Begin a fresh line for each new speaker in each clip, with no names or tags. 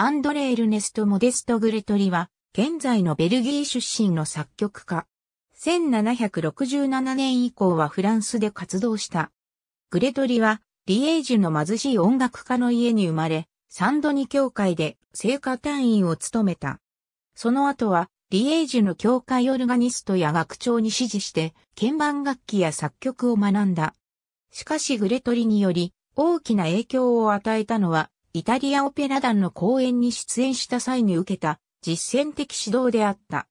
アンドレ・エルネスト・モデスト・グレトリは、現在のベルギー出身の作曲家。1767年以降はフランスで活動した。グレトリは、リエージュの貧しい音楽家の家に生まれ、サンドニ教会で聖歌単位を務めた。その後は、リエージュの教会オルガニストや学長に指示して、鍵盤楽器や作曲を学んだ。しかしグレトリにより、大きな影響を与えたのは、イタリアオペラ団の公演に出演した際に受けた実践的指導であった。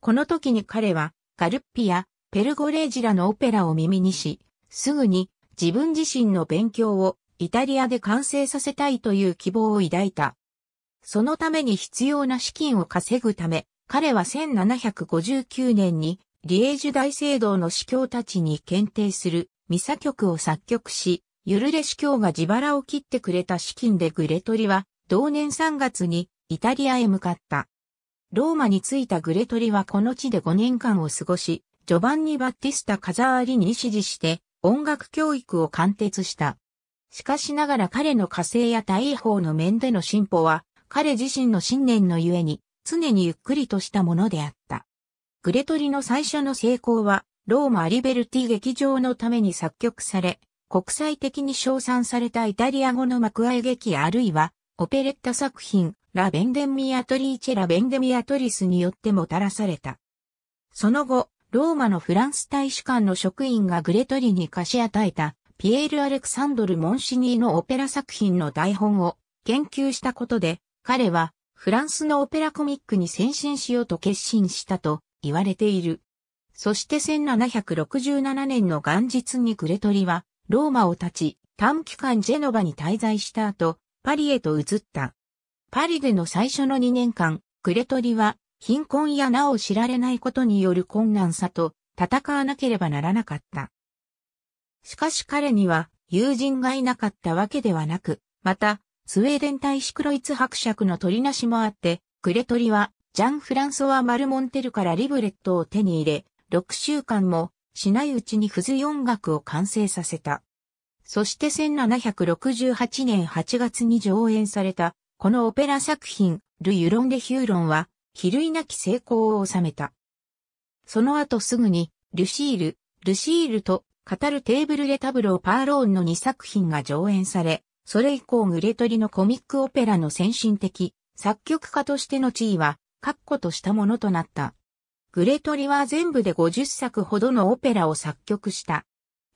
この時に彼は、ガルッピやペルゴレージラのオペラを耳にし、すぐに自分自身の勉強をイタリアで完成させたいという希望を抱いた。そのために必要な資金を稼ぐため、彼は1759年にリエージュ大聖堂の司教たちに検定するミサ曲を作曲し、ゆるれ司教が自腹を切ってくれた資金でグレトリは、同年3月にイタリアへ向かった。ローマに着いたグレトリはこの地で5年間を過ごし、ジョバンニ・バッティスタ・カザーリに指示して音楽教育を貫徹した。しかしながら彼の火星や大法の面での進歩は、彼自身の信念のゆえに、常にゆっくりとしたものであった。グレトリの最初の成功は、ローマ・アリベルティ劇場のために作曲され、国際的に称賛されたイタリア語の幕開劇あるいは、オペレッタ作品、ラ・ベンデミアトリーチェ・ラ・ベンデミアトリスによってもたらされた。その後、ローマのフランス大使館の職員がグレトリに貸し与えた、ピエール・アレクサンドル・モンシニーのオペラ作品の台本を研究したことで、彼はフランスのオペラコミックに先進しようと決心したと言われている。そして1767年の元日にグレトリはローマを立ち、短期間ジェノバに滞在した後、パリへと移った。パリでの最初の2年間、クレトリは貧困や名を知られないことによる困難さと戦わなければならなかった。しかし彼には友人がいなかったわけではなく、また、スウェーデン大使クロイツ伯爵の取りなしもあって、クレトリはジャン・フランソワ・マルモンテルからリブレットを手に入れ、6週間もしないうちにフズ音楽を完成させた。そして1768年8月に上演された、このオペラ作品、ル・ユロン・デ・ヒューロンは、比類なき成功を収めた。その後すぐに、ルシール、ルシールと、語るテーブルレタブロー・パーローンの2作品が上演され、それ以降グレトリのコミックオペラの先進的、作曲家としての地位は、確固としたものとなった。グレトリは全部で50作ほどのオペラを作曲した。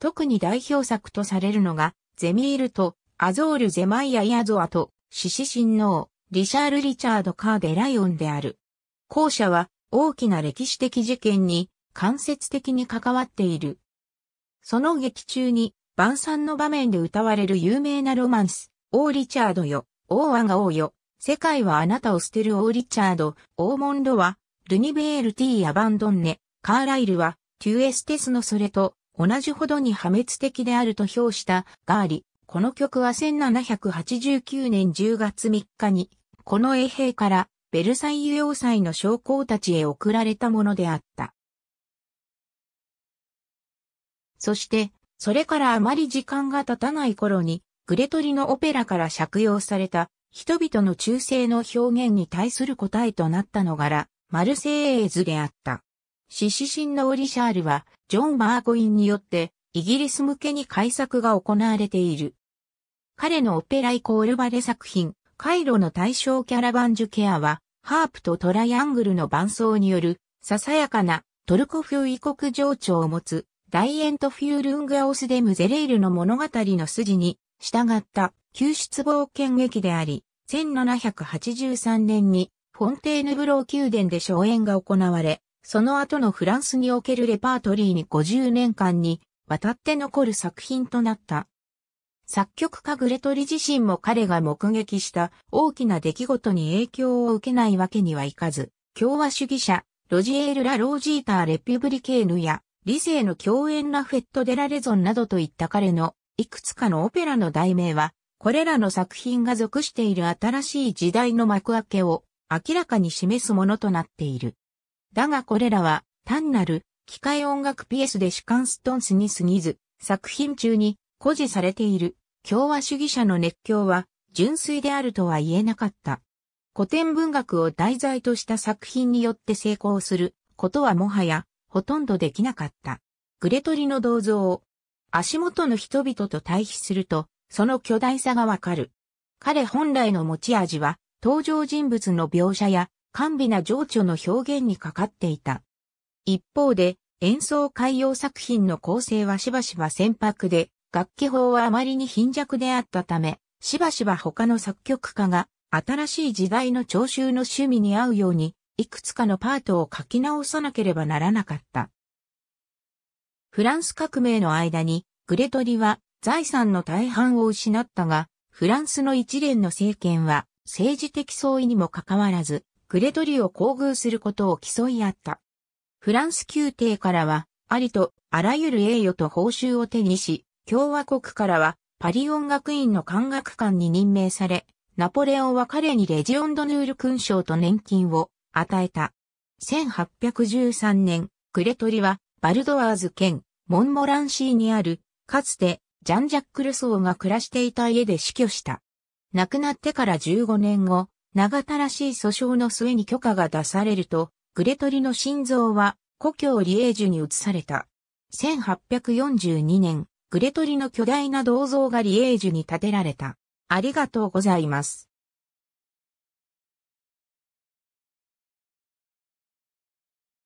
特に代表作とされるのが、ゼミールと、アゾール・ゼマイア・イアゾアと、獅子神王、リシャール・リチャード・カーデ・ライオンである。後者は、大きな歴史的事件に、間接的に関わっている。その劇中に、晩餐の場面で歌われる有名なロマンス、王リチャードよ、王アが王よ、世界はあなたを捨てる王リチャード、王モンドは、ルニベール・ティー・アバンドンネ、カーライルは、テュエステスのそれと、同じほどに破滅的であると評したガーリ。この曲は1789年10月3日に、この衛兵からベルサイユ要塞の将校たちへ送られたものであった。そして、それからあまり時間が経たない頃に、グレトリのオペラから借用された、人々の忠誠の表現に対する答えとなったのがら、マルセイエーズであった。シシ神のオリシャールは、ジョン・マーゴインによって、イギリス向けに改作が行われている。彼のオペライコールバレ作品、カイロの対象キャラバンジュケアは、ハープとトライアングルの伴奏による、ささやかなトルコ風異国情緒を持つ、ダイエントフュールングアオスデムゼレイルの物語の筋に従った救出冒険劇であり、1783年にフォンテーヌブロー宮殿で初演が行われ、その後のフランスにおけるレパートリーに50年間に渡って残る作品となった。作曲家グレトリ自身も彼が目撃した大きな出来事に影響を受けないわけにはいかず、共和主義者、ロジエール・ラ・ロージーター・レピュブリケーヌや、理性の共演ラフェット・デラレゾンなどといった彼のいくつかのオペラの題名は、これらの作品が属している新しい時代の幕開けを明らかに示すものとなっている。だがこれらは単なる機械音楽ピエスでシカンストンスに過ぎず、作品中に誇示されている共和主義者の熱狂は純粋であるとは言えなかった。古典文学を題材とした作品によって成功することはもはやほとんどできなかった。グレトリの銅像を足元の人々と対比すると、その巨大さがわかる。彼本来の持ち味は、登場人物の描写や甘美な情緒の表現にかかっていた。一方で、演奏海洋作品の構成はしばしば船舶で、楽器法はあまりに貧弱であったため、しばしば他の作曲家が新しい時代の聴衆の趣味に合うように、いくつかのパートを書き直さなければならなかった。フランス革命の間に、グレトリは財産の大半を失ったが、フランスの一連の政権は政治的相違にもかかわらず、グレトリを厚遇することを競い合った。フランス宮廷からは、ありとあらゆる栄誉と報酬を手にし、共和国からはパリ音楽院の管楽官に任命され、ナポレオンは彼にレジオンドヌール勲章と年金を与えた。1813年、グレトリはバルドワーズ県モンモランシーにある、かつてジャン・ジャック・ルソーが暮らしていた家で死去した。亡くなってから15年後、長たらしい訴訟の末に許可が出されると、グレトリの心臓は故郷リエージュに移された。1842年、グレトリの巨大な銅像がリエージュに建てられた。ありがとうございます。